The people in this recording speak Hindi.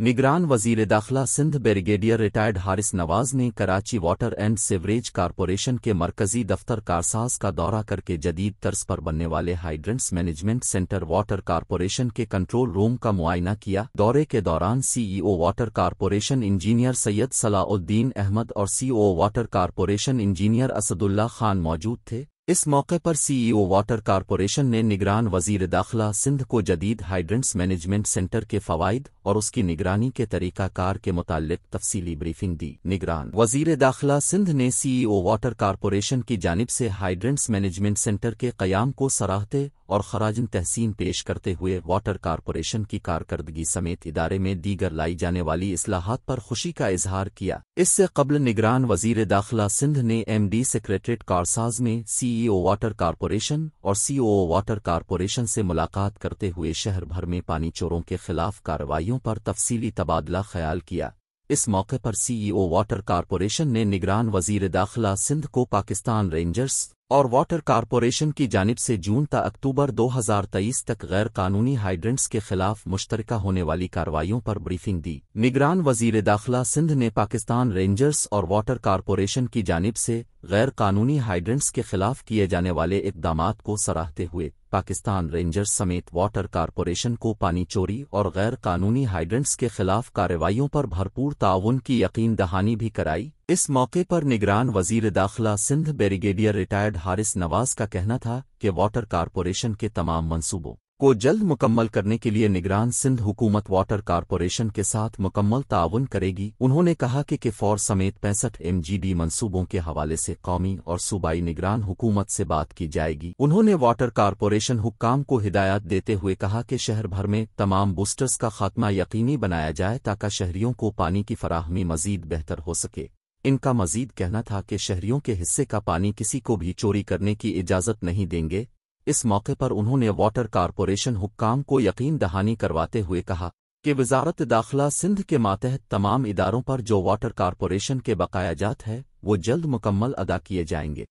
निगरान वजीर दाखिला सिंध ब्रिगेडियर रिटायर्ड हारिस नवाज ने Karachi water and sewerage corporation के मरकजी दफ्तर कारसाज का दौरा करके जदीद तर्ज पर बनने वाले hydrants management centre water corporation के कंट्रोल रूम का मुआयना किया दौरे के दौरान CEO water corporation engineer Syed Salahuddin Ahmed और CO water corporation engineer Asadullah Khan मौजूद थे इस मौके पर सीईओ वाटर कारपोरेशन ने निगरान वजीर दाखिला सिंध को जदीद हाइड्रेंट्स मैनेजमेंट सेंटर के फवायद और उसकी निगरानी के तरीकाकार के मुतालिक तफसीली ब्रीफिंग दी निगरान वजीर दाखिला सिंध ने सीईओ वाटर कारपोरेशन की जानब से हाइड्रेंट्स मैनेजमेंट सेंटर के क्याम को सराहते और खराजन तहसीन पेश करते हुए वाटर कारपोरेशन की कारकर्दगी समेत इदारे में दीगर लाई जाने वाली असलाहत पर खुशी का इजहार किया इससे कबल निगरान वजीर दाखिला सिंध ने एमडी सेक्रेटरेट कारसाज में सीईओ वाटर कारपोरेशन और सीओओ वाटर कारपोरेशन से मुलाकात करते हुए शहर भर में पानी चोरों के खिलाफ कार्रवाइयों पर तफसीली तबादला ख्याल किया इस मौके पर सीईओ वाटर कारपोरेशन ने निगरान वजीर दाखिला सिंध को पाकिस्तान रेंजर्स और वाटर कारपोरेशन की जानब से जून तक अक्टूबर 2023 तक गैर कानूनी हाइड्रेंट्स के खिलाफ मुश्तरक होने वाली कार्रवाइयों पर ब्रीफिंग दी निगरान वजीर दाखिला सिंध ने पाकिस्तान रेंजर्स और वाटर कारपोरेशन की जानब से गैर कानूनी हाइड्रेंट्स के खिलाफ किए जाने वाले इकदाम को सराहते हुए पाकिस्तान रेंजर्स समेत वाटर कारपोरेशन को पानी चोरी और गैर कानूनी हाइड्रेंट्स के खिलाफ कार्रवाइयों पर भरपूर ताउन की यकीन दहानी भी कराई इस मौके पर निगरान वजीर दाखिला सिंध ब्रिगेडियर रिटायर्ड हारिस नवाज का कहना था कि वाटर कारपोरेशन के तमाम मनसूबों को जल्द मुकम्मल करने के लिए निगरान सिंध हुकूमत वाटर कारपोरेशन के साथ मुकम्मल ताउन करेगी उन्होंने कहा कि किफौर समेत पैंसठ एमजीडी मंसूबों के हवाले से कौमी और सूबाई निगरान हुकूमत से बात की जाएगी उन्होंने वाटर कारपोरेशन हुक्काम को हिदायत देते हुए कहा कि शहर भर में तमाम बूस्टर्स का खात्मा यकीनी बनाया जाए ताकि शहरियों को पानी की फराहमी मजीद बेहतर हो सके इनका मजीद कहना था कि शहरियों के हिस्से का पानी किसी को भी चोरी करने की इजाज़त नहीं देंगे इस मौके पर उन्होंने वाटर कारपोरेशन हुक्काम को यकीन दहानी करवाते हुए कहा कि वजारत दाखिला सिंध के मातहत तमाम इदारों पर जो वाटर कारपोरेशन के बकाया जात है वो जल्द मुकम्मल अदा किए जाएंगे